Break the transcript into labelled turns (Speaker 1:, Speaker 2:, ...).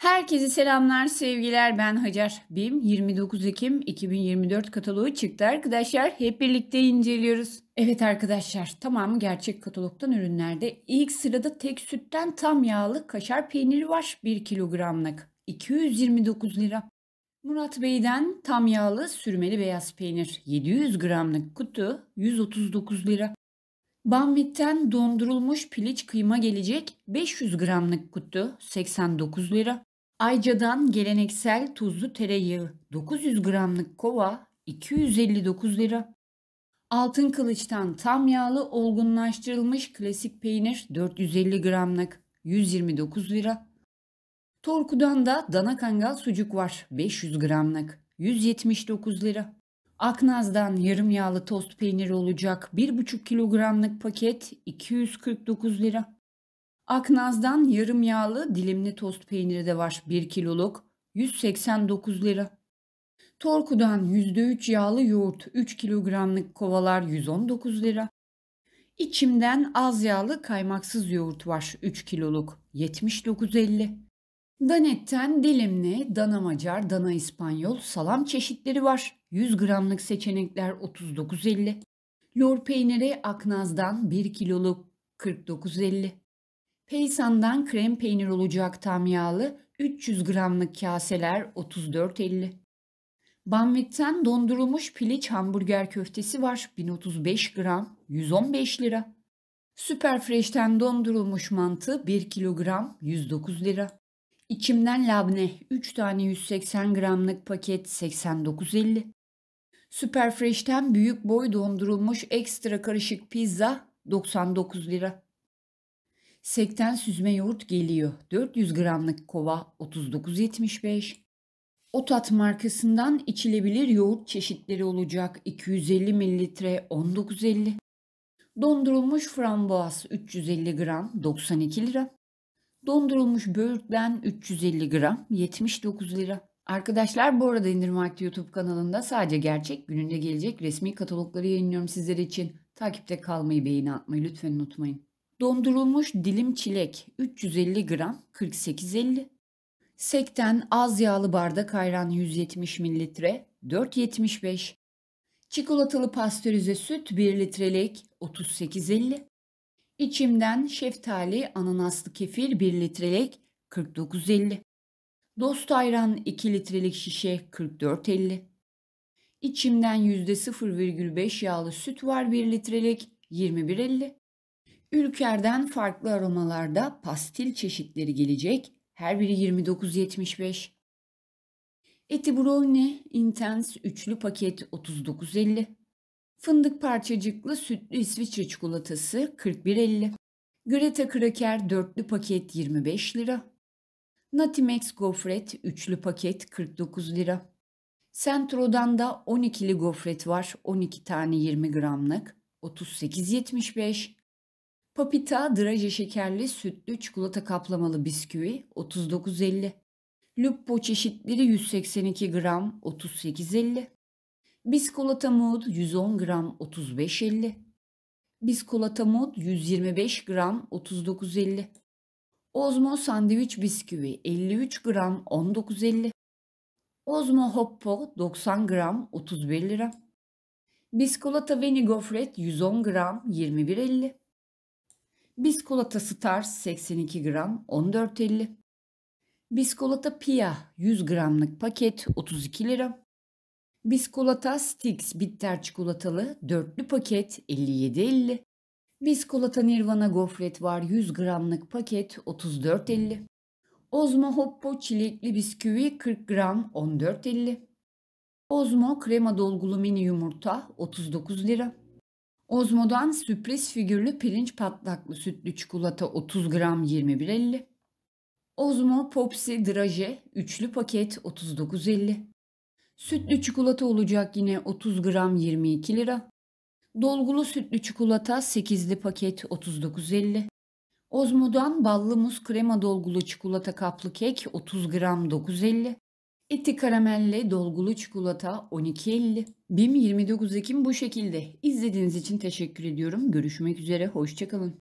Speaker 1: Herkese selamlar, sevgiler. Ben Hacer Bim. 29 Ekim 2024 kataloğu çıktı arkadaşlar. Hep birlikte inceliyoruz. Evet arkadaşlar, tamamı gerçek katalogdan ürünlerde. İlk sırada tek sütten tam yağlı kaşar peyniri var 1 kilogramlık. 229 lira. Murat Bey'den tam yağlı sürmeli beyaz peynir 700 gramlık kutu 139 lira. Bammit'ten dondurulmuş piliç kıyma gelecek 500 gramlık kutu 89 lira. Ayca'dan geleneksel tuzlu tereyağı 900 gramlık kova 259 lira. Altın kılıçtan tam yağlı olgunlaştırılmış klasik peynir 450 gramlık 129 lira. Torku'dan da dana kangal sucuk var 500 gramlık 179 lira. Aknaz'dan yarım yağlı tost peyniri olacak 1,5 kilogramlık paket 249 lira. Aknaz'dan yarım yağlı dilimli tost peyniri de var 1 kiloluk 189 lira. Torku'dan %3 yağlı yoğurt 3 kilogramlık kovalar 119 lira. İçimden az yağlı kaymaksız yoğurt var 3 kiloluk 79.50. Danet'ten dilimli dana macar, dana İspanyol salam çeşitleri var. 100 gramlık seçenekler 39.50. Lor peyniri Aknaz'dan 1 kiloluk 49.50. Pelisan'dan krem peynir olacak tam yağlı 300 gramlık kaseler 34.50. Banvit'ten dondurulmuş piliç hamburger köftesi var 1035 gram 115 lira. Süper Fresh'ten dondurulmuş mantı 1 kilogram 109 lira. İçimden labne 3 tane 180 gramlık paket 89.50. Süper Fresh'ten büyük boy dondurulmuş ekstra karışık pizza 99 lira. Sekten süzme yoğurt geliyor. 400 gramlık kova 39.75. Otat markasından içilebilir yoğurt çeşitleri olacak. 250 mililitre 19.50. Dondurulmuş frambuaz 350 gram 92 lira. Dondurulmuş böğürtlen 350 gram 79 lira. Arkadaşlar bu arada İndirim Vakti YouTube kanalında sadece gerçek gününde gelecek resmi katalogları yayınlıyorum sizler için. Takipte kalmayı, beğeni atmayı lütfen unutmayın. Dondurulmuş dilim çilek 350 gram 48.50. Sekten az yağlı bardak ayran 170 mililitre 4.75. Çikolatalı pastörize süt 1 litrelik 38.50. İçimden şeftali ananaslı kefir 1 litrelik 49.50. Dost ayran 2 litrelik şişe 44.50. İçimden %0,5 yağlı süt var 1 litrelik 21.50. Ülkerden farklı aromalarda pastil çeşitleri gelecek. Her biri 29.75. Eti brownie intense üçlü paket 39.50. Fındık parçacıklı sütlü İsviçre çikolatası 41.50. Greta kraker dörtlü paket 25 lira. Natimex gofret üçlü paket 49 lira. Centro'dan da 12'li gofret var. 12 tane 20 gramlık 38.75. Papita draje şekerli sütlü çikolata kaplamalı bisküvi 39.50. Lupo çeşitleri 182 gram 38.50. Biskolata mud 110 gram 35.50. Biskolata mud 125 gram 39.50. Ozmo sandviç bisküvi 53 gram 19.50. Ozmo Hoppo 90 gram 31 lira. Biskolata Veni Gofret 110 gram 21.50. Biskolata Stars 82 gram 14.50. Biskolata Pia 100 gramlık paket 32 lira. Biskolata Stix bitter çikolatalı dörtlü paket 57.50. Biskolata Nirvana gofret var 100 gramlık paket 34.50. Ozmo Hoppo çilekli bisküvi 40 gram 14.50. Ozmo krema dolgulu mini yumurta 39 lira. Ozmo'dan sürpriz figürlü pirinç patlaklı sütlü çikolata 30 gram 21.50. Ozmo Popsi Draje üçlü paket 39.50. Sütlü çikolata olacak yine 30 gram 22 lira. Dolgulu sütlü çikolata 8'li paket 39.50. Ozmo'dan ballı muz krema dolgulu çikolata kaplı kek 30 gram 9.50. Eti karamelle dolgulu çikolata 12.50. BİM 29 Ekim bu şekilde. İzlediğiniz için teşekkür ediyorum. Görüşmek üzere. Hoşçakalın.